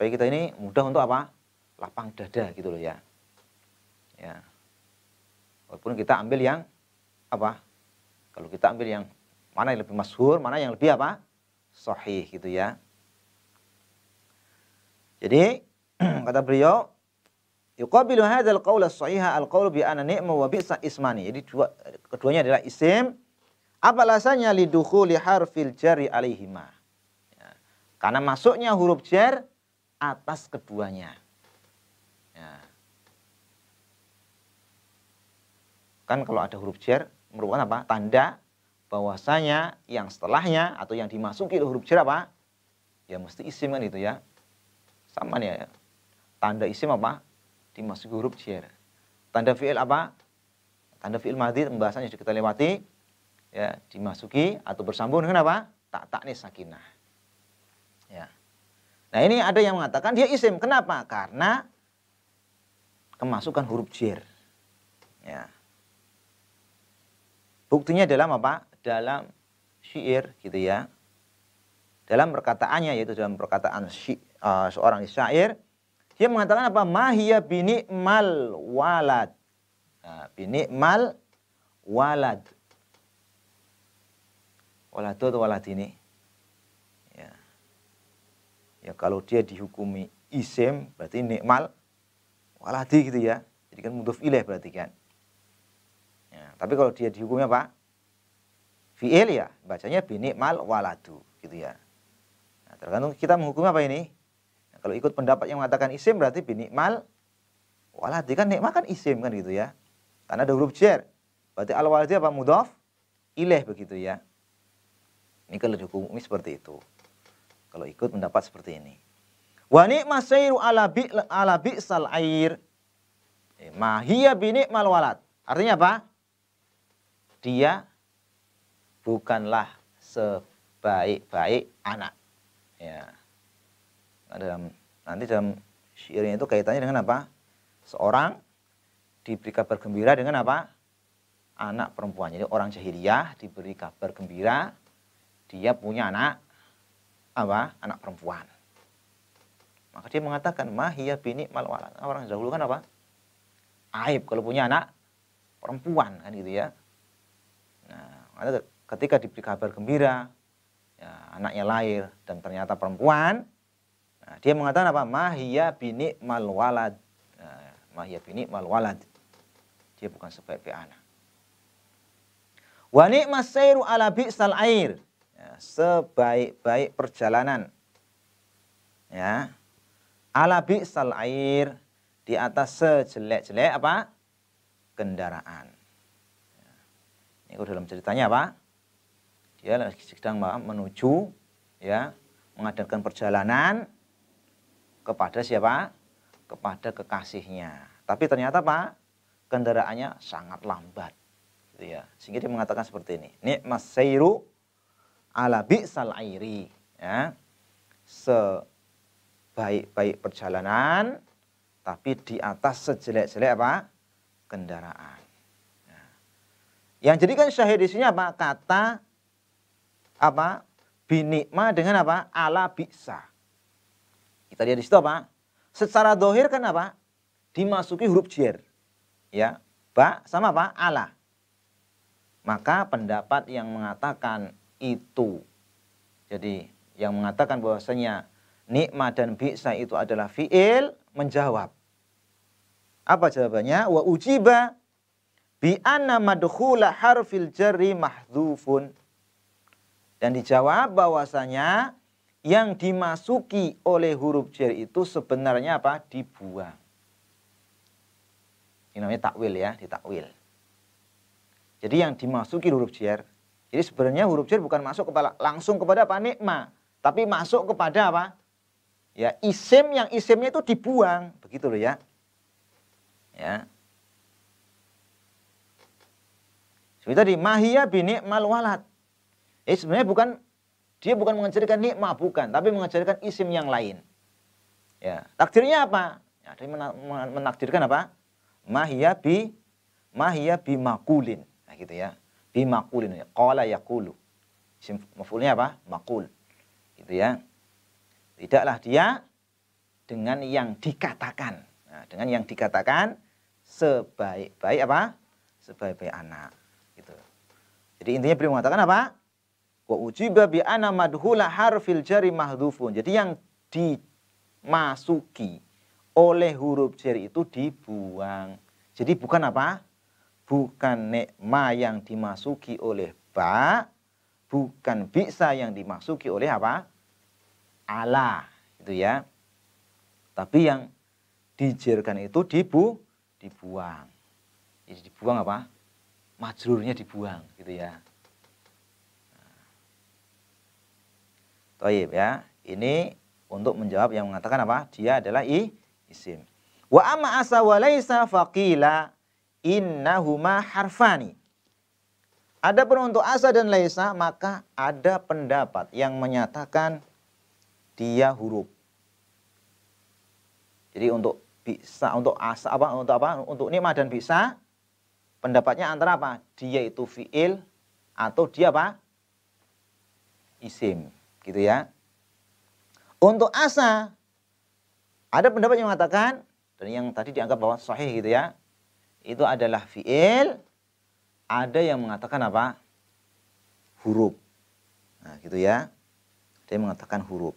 supaya kita ini mudah untuk apa lapang dada gitu loh ya ya walaupun kita ambil yang apa kalau kita ambil yang mana yang lebih masyhur mana yang lebih apa sahih gitu ya jadi <clears throat> kata beliau yuqabilu hadzal qawla sahiha al qaul bi anna ni'ma wa bi'sa ismani jadi dua, keduanya adalah isim apa alasannya lidukhuli harfil jari alaihima ya. karena masuknya huruf jar atas keduanya. Ya. Kan kalau ada huruf jer merupakan apa? Tanda bahwasanya yang setelahnya atau yang dimasuki huruf jer apa? Ya mesti isim kan itu ya. Sama nih ya. Tanda isim apa? Dimasuki huruf jer. Tanda fiil apa? Tanda fiil madhi pembahasannya sudah kita lewati. Ya, dimasuki atau bersambung dengan apa? Tak taknis sakinah. Ya. Nah ini ada yang mengatakan dia isim. Kenapa? Karena kemasukan huruf jir. Ya. Buktinya dalam apa? Dalam syair gitu ya. Dalam perkataannya yaitu dalam perkataan syi, uh, seorang syair dia mengatakan apa? Mahia bini mal walad. Nah, bini mal walad. Walad itu walad ini ya kalau dia dihukumi isim berarti nikmal waladi gitu ya jadi kan mudhof ilaih berarti kan ya, tapi kalau dia dihukumnya apa fiil ya bacanya nikmal waladu gitu ya nah, tergantung kita menghukumi apa ini nah, kalau ikut pendapat yang mengatakan isim berarti nikmal waladi kan nikmal kan isim kan gitu ya karena ada huruf jer berarti al waladi apa mudhof ilaih begitu ya ini kalau dihukumi seperti itu kalau ikut mendapat seperti ini. Wa ni'mas sayru ala bi ala bi'sal air. Eh, Mahia binik malwalat. Artinya apa? Dia bukanlah sebaik-baik anak. Ya. Nah, dalam, nanti dalam syairnya itu kaitannya dengan apa? Seorang diberi kabar gembira dengan apa? Anak perempuan. Jadi orang jahiliyah diberi kabar gembira, dia punya anak apa? Anak perempuan. Maka dia mengatakan mahia bini mal nah, Orang dahulu kan apa? Aib kalau punya anak perempuan kan gitu ya. Nah, ketika diberi kabar gembira ya, anaknya lahir dan ternyata perempuan, nah, dia mengatakan apa? Mahia bini mal nah, mahia bini Dia bukan sebaik anak. Wa ni'mas sairu ala bi'sal air ya, sebaik-baik perjalanan ya ala bi'sal air di atas sejelek-jelek apa kendaraan ya. ini dalam ceritanya apa dia lagi sedang menuju ya mengadakan perjalanan kepada siapa kepada kekasihnya tapi ternyata pak kendaraannya sangat lambat gitu ya sehingga dia mengatakan seperti ini nikmas Sayru ala bi'sal airi. Ya. Sebaik-baik perjalanan, tapi di atas sejelek-jelek apa? Kendaraan. Ya. Yang jadikan syahid di sini apa? Kata apa? Binikma dengan apa? Ala bi'sa. Kita lihat di situ apa? Secara dohir kan apa? Dimasuki huruf jir. Ya, ba sama apa? Ala. Maka pendapat yang mengatakan itu. Jadi yang mengatakan bahwasanya nikmat dan bisa itu adalah fiil menjawab. Apa jawabannya? Wa ujiba bi anna madkhula harfil jarri mahdhufun. Dan dijawab bahwasanya yang dimasuki oleh huruf jar itu sebenarnya apa? Dibuang. Ini namanya takwil ya, ditakwil. Jadi yang dimasuki huruf jar jadi sebenarnya huruf jer bukan masuk kepala langsung kepada apa nikma, tapi masuk kepada apa? Ya, isim yang isimnya itu dibuang, begitu loh ya. Ya. Seperti tadi mahia bini malwalat. Eh sebenarnya bukan dia bukan mengejarkan nikma bukan, tapi mengejarkan isim yang lain. Ya, takdirnya apa? Ya, dia menakdirkan apa? Mahia bi mahia bi makulin. Nah, gitu ya bi maqulin. Qala yaqulu. Isim maf'ulnya apa? makul, Gitu ya. Tidaklah dia dengan yang dikatakan. Nah, dengan yang dikatakan sebaik-baik apa? Sebaik-baik anak. Gitu. Jadi intinya beliau mengatakan apa? Wa ujiba bi ana madhula harfil jari mahdhufun. Jadi yang dimasuki oleh huruf jari itu dibuang. Jadi bukan apa? bukan nikma yang dimasuki oleh ba, bukan bisa yang dimasuki oleh apa? Ala, itu ya. Tapi yang dijirkan itu dibu, dibuang. Jadi ya, dibuang apa? Majrurnya dibuang, gitu ya. Nah. Toib ya. Ini untuk menjawab yang mengatakan apa? Dia adalah i, isim. Wa amma asa wa laisa faqila innahuma harfani. Ada pun untuk asa dan laisa maka ada pendapat yang menyatakan dia huruf. Jadi untuk bisa untuk asa apa untuk apa untuk nikmah dan bisa pendapatnya antara apa? Dia itu fiil atau dia apa? Isim, gitu ya. Untuk asa ada pendapat yang mengatakan dan yang tadi dianggap bahwa sahih gitu ya itu adalah fiil, ada yang mengatakan apa? Huruf. Nah, gitu ya. Ada yang mengatakan huruf.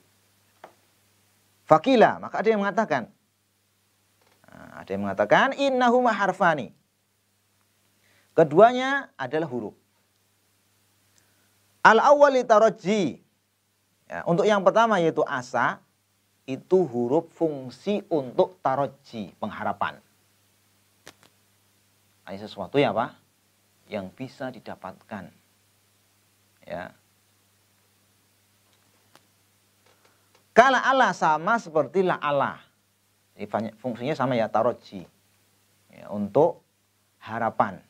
Fakila, maka ada yang mengatakan. Nah, ada yang mengatakan innahuma harfani. Keduanya adalah huruf. al awali taroji Ya, untuk yang pertama yaitu asa, itu huruf fungsi untuk taroji pengharapan. Ada sesuatu ya apa? Yang bisa didapatkan. Ya. Kala Allah sama seperti la Allah. fungsinya sama ya taroji. Ya, untuk harapan.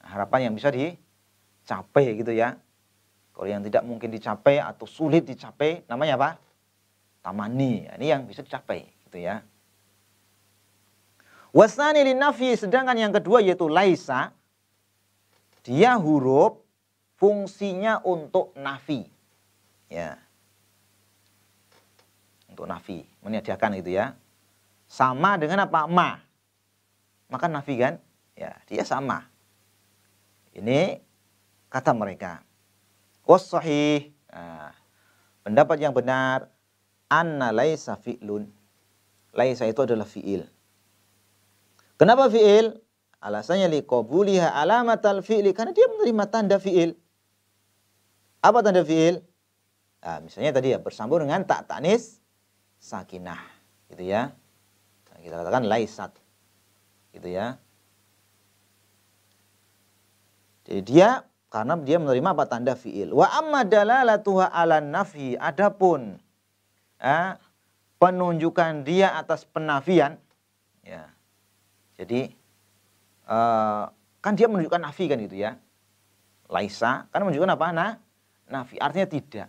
Harapan yang bisa dicapai gitu ya. Kalau yang tidak mungkin dicapai atau sulit dicapai namanya apa? Tamani. Nah, ini yang bisa dicapai gitu ya. Wasani nafi, sedangkan yang kedua yaitu laisa dia huruf fungsinya untuk nafi. Ya. Untuk nafi, meniadakan gitu ya. Sama dengan apa? Ma. Maka nafi kan? Ya, dia sama. Ini kata mereka. Was Nah, pendapat yang benar anna laisa fi'lun. Laisa itu adalah fi'il. Kenapa fi'il? Alasannya liqabuliha alamat al fi'li karena dia menerima tanda fi'il. Apa tanda fi'il? Nah, misalnya tadi ya bersambung dengan tak tanis sakinah, gitu ya. Nah, kita katakan laisat, gitu ya. Jadi dia karena dia menerima apa tanda fi'il. Wa amma dalalatuha ala nafi. Adapun eh, penunjukan dia atas penafian, ya jadi eh, kan dia menunjukkan nafi kan gitu ya. Laisa kan menunjukkan apa? Nah, nafi artinya tidak.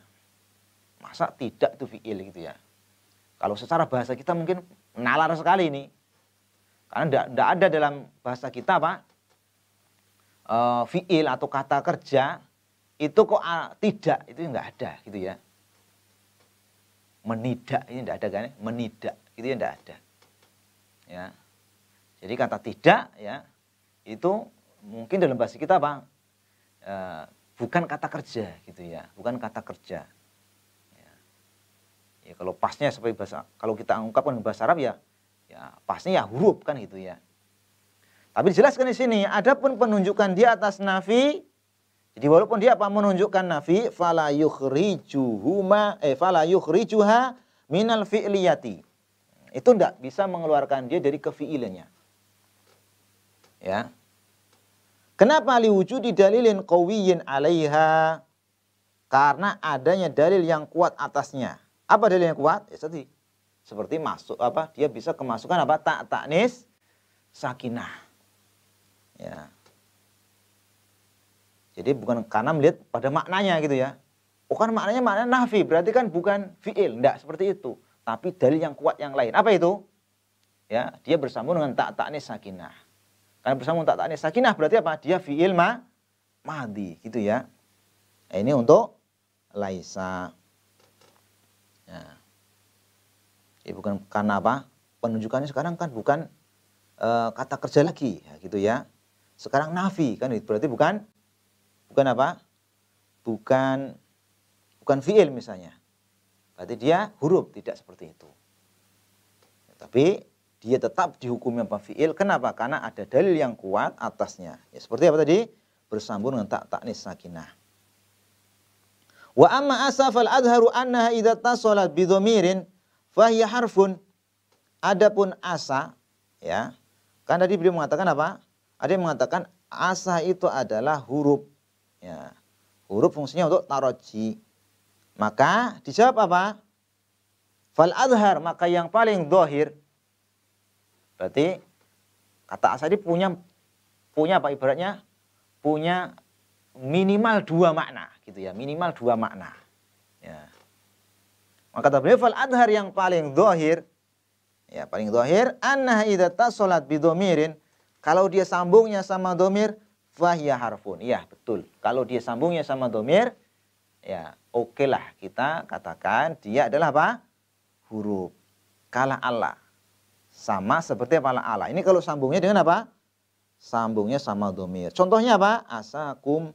Masa tidak itu fiil gitu ya. Kalau secara bahasa kita mungkin nalar sekali ini. Karena tidak ada dalam bahasa kita apa? E, fiil atau kata kerja itu kok ah, tidak itu enggak ada gitu ya menidak ini enggak ada kan menidak itu ya enggak ada ya jadi kata tidak ya itu mungkin dalam bahasa kita apa? E, bukan kata kerja gitu ya, bukan kata kerja. Ya. ya kalau pasnya seperti bahasa kalau kita ungkapkan bahasa Arab ya ya pasnya ya huruf kan gitu ya. Tapi dijelaskan di sini, ada pun penunjukan di atas nafi jadi walaupun dia apa menunjukkan nafi fala yukhrijuhuma eh fala yukhrijuha minal fi'liyati. Itu tidak bisa mengeluarkan dia dari kefiilnya ya. Kenapa liwujudi dalilin qawiyyin 'alaiha? Karena adanya dalil yang kuat atasnya. Apa dalil yang kuat? Ya tadi seperti masuk apa dia bisa kemasukan apa tak taknis sakinah. Ya. Jadi bukan karena melihat pada maknanya gitu ya. Bukan oh, maknanya maknanya nafi, berarti kan bukan fi'il, enggak seperti itu. Tapi dalil yang kuat yang lain. Apa itu? Ya, dia bersambung dengan tak taknis sakinah. Karena bersama tak tak sakinah berarti apa? Dia fi'il ma madi gitu ya. Nah, ini untuk laisa. Ya. ya bukan karena apa? Penunjukannya sekarang kan bukan e, kata kerja lagi ya, gitu ya. Sekarang nafi kan berarti bukan bukan apa? Bukan bukan fi'il misalnya. Berarti dia huruf tidak seperti itu. Ya, tapi dia tetap dihukumi apa fiil. Kenapa? Karena ada dalil yang kuat atasnya. Ya, seperti apa tadi? Bersambung dengan tak taknis sakinah. Wa amma asaf al adharu anna idza tasolat bidomirin fahiyah harfun. Adapun asa ya. Kan tadi beliau mengatakan apa? Ada yang mengatakan asa itu adalah huruf. Ya. Huruf fungsinya untuk taroji. Maka dijawab apa? Fal adhar maka yang paling dohir Berarti kata asadi punya punya apa ibaratnya punya minimal dua makna gitu ya, minimal dua makna. Ya. Maka beliau fal adhar yang paling zahir ya paling zahir anna idza tasalat bidomirin kalau dia sambungnya sama domir fahiyah harfun. Iya, betul. Kalau dia sambungnya sama domir ya oke okay lah kita katakan dia adalah apa? huruf. Kala Allah. Sama seperti ala Ini kalau sambungnya dengan apa? Sambungnya sama domir. Contohnya apa? Asakum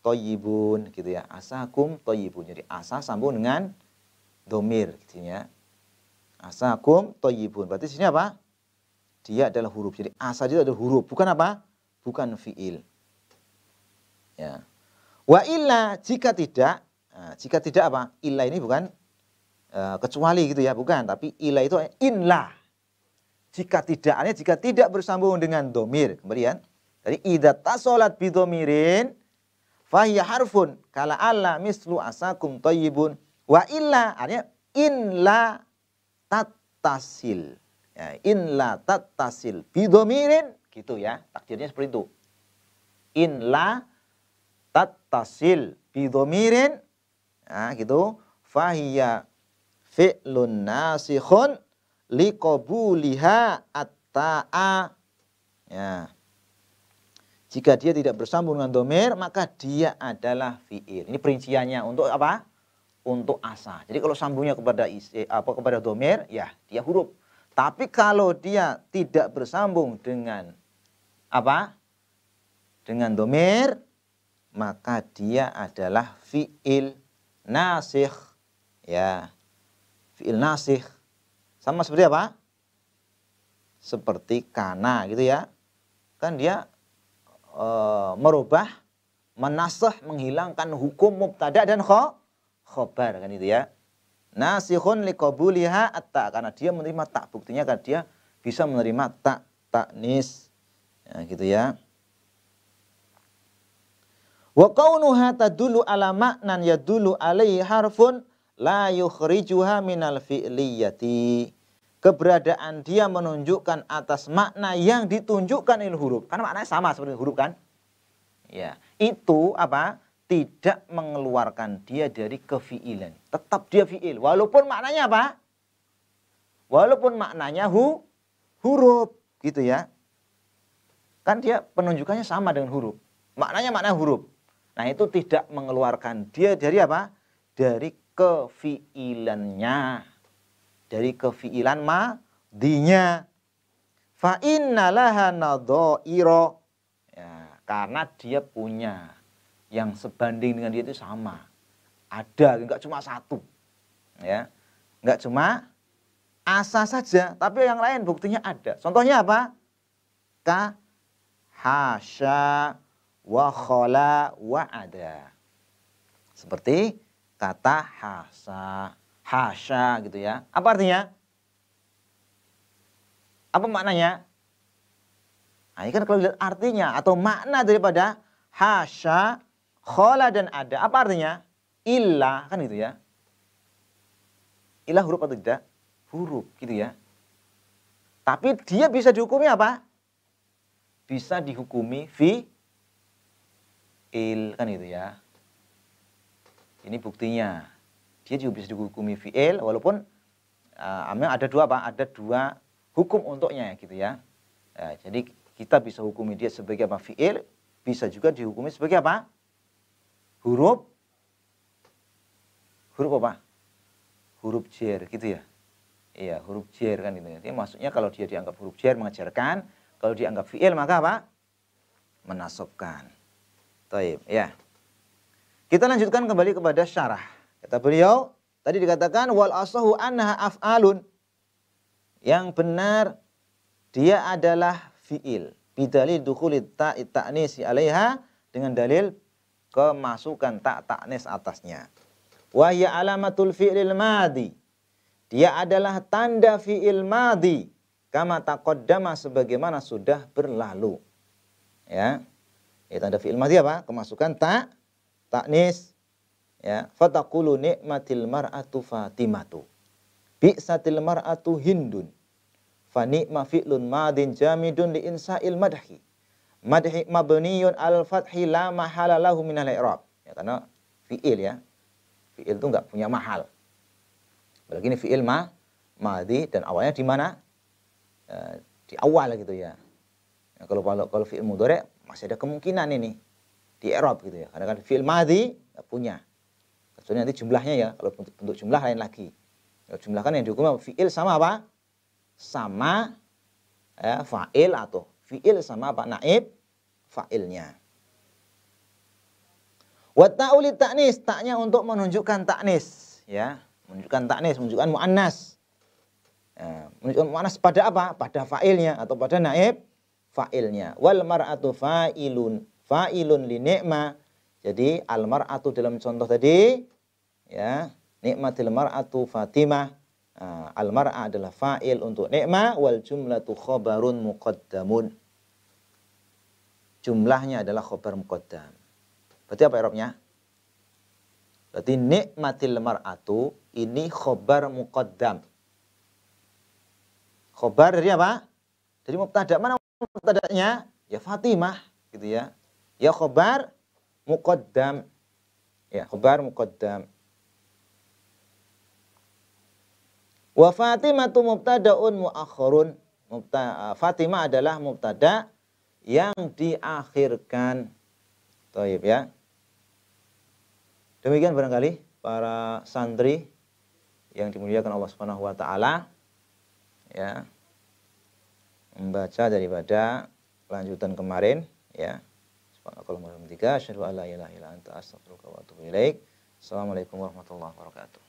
toyibun gitu ya. Asakum toyibun. Jadi asa sambung dengan domir gitu ya. Asakum toyibun. Berarti sini apa? Dia adalah huruf. Jadi asa itu adalah huruf. Bukan apa? Bukan fiil. Ya. Wa illa jika tidak, nah, jika tidak apa? Illa ini bukan eh, kecuali gitu ya, bukan. Tapi ilah itu inlah jika tidak tidaknya jika tidak bersambung dengan domir. Kemudian dari idat tasolat bidomirin fahiyah harfun kala ala mislu asakum toyibun wa illa artinya in la tatasil ya, in la tatasil bidomirin gitu ya takdirnya seperti itu in la tatasil bidomirin ya, gitu fahiyah fi'lun nasikhun liqabuliha atta'a ya jika dia tidak bersambung dengan domir maka dia adalah fiil ini perinciannya untuk apa untuk asa jadi kalau sambungnya kepada isi, eh, apa kepada domir ya dia huruf tapi kalau dia tidak bersambung dengan apa dengan domir maka dia adalah fiil nasikh ya fiil nasikh sama seperti apa? Seperti kana gitu ya. Kan dia e, merubah, menasah, menghilangkan hukum mubtada dan kho, khobar kan itu ya. Nasihun likobuliha atta karena dia menerima tak buktinya kan dia bisa menerima tak taknis ya, gitu ya. Wa kaunuha tadulu ala maknan yadulu alaihi harfun la yukhrijuha minal fi'liyati keberadaan dia menunjukkan atas makna yang ditunjukkan il huruf. Karena maknanya sama seperti huruf kan? Ya, itu apa? Tidak mengeluarkan dia dari kefiilan. Tetap dia fiil. Walaupun maknanya apa? Walaupun maknanya hu, huruf gitu ya. Kan dia penunjukannya sama dengan huruf. Maknanya makna huruf. Nah, itu tidak mengeluarkan dia dari apa? Dari kefiilannya dari kefiilan madinya. Fa laha nadhairo. Ya, karena dia punya yang sebanding dengan dia itu sama. Ada, enggak cuma satu. Ya. Enggak cuma asa saja, tapi yang lain buktinya ada. Contohnya apa? Ka hasya wa khala wa ada. Seperti kata hasa hasya gitu ya. Apa artinya? Apa maknanya? Nah, ini kan kalau lihat artinya atau makna daripada hasya, khola dan ada. Apa artinya? Ilah kan gitu ya. Ilah huruf atau tidak? Huruf gitu ya. Tapi dia bisa dihukumi apa? Bisa dihukumi fi il kan gitu ya. Ini buktinya dia juga bisa dihukumi fi'il walaupun uh, ada dua pak Ada dua hukum untuknya gitu ya. Uh, jadi kita bisa hukumi dia sebagai apa? Fi'il, bisa juga dihukumi sebagai apa? Huruf huruf apa? Huruf jer gitu ya. Iya, huruf jer kan gitu. Ya. Jadi maksudnya kalau dia dianggap huruf jer mengajarkan, kalau dianggap fi'il maka apa? Menasobkan. Taib, ya. Kita lanjutkan kembali kepada syarah. Kata beliau, tadi dikatakan wal asahu anha af'alun. Yang benar dia adalah fi'il. Bidali dukhulit ta'i ta'nisi alaiha dengan dalil kemasukan tak taknis atasnya. Wahya alamatul fi'il madi. Dia adalah tanda fi'il madi. Kama taqaddama sebagaimana sudah berlalu. Ya. Ya, tanda fi'il madi apa? Kemasukan tak, taknis ya fatakulu nikmatil mar'atu fatimatu bi'satil mar'atu hindun fa ni'ma fi'lun madin jamidun li insa'il madhi madhi mabniyun al fathi la mahala lahu min al i'rab ya karena fi'il ya fi'il itu enggak punya mahal apalagi ini fi'il ma madhi dan awalnya di mana e, di awal gitu ya, ya kalau kalau, kalau fi'il mudhari masih ada kemungkinan ini di i'rab gitu ya karena kan fi'il madhi enggak punya Kecuali nanti jumlahnya ya, kalau bentuk, bentuk jumlah lain lagi. Ya, jumlah kan yang dihukum fiil sama apa? Sama ya, fa'il atau fiil sama apa? Naib fa'ilnya. Wa ta'uli ta'nis, taknya untuk menunjukkan taknis, ya, menunjukkan taknis, menunjukkan muannas. Ya, menunjukkan muannas pada apa? Pada fa'ilnya atau pada naib fa'ilnya. Wal mar'atu fa'ilun, fa'ilun li ni'ma. Jadi almar atau dalam contoh tadi ya nikmatil mar'atu Fatimah uh, al mar'a adalah fa'il untuk nikmah wal jumlatu khabarun muqaddamun jumlahnya adalah khabar muqaddam berarti apa irobnya berarti nikmatil mar'atu ini khabar muqaddam khabar dari apa dari mubtada mana mubtadanya ya Fatimah gitu ya ya khabar muqaddam ya khabar muqaddam Wa Fatimatu mubtada'un muakhirun. Mubta, ah, Fatimah adalah mubtada yang diakhirkan. Taib ya. Demikian barangkali para santri yang dimuliakan Allah Subhanahu wa taala ya. Membaca daripada lanjutan kemarin ya. Subhanallah wa asyhadu an la ilaha illa anta astaghfiruka wa atubu ilaik. Assalamualaikum warahmatullahi wabarakatuh.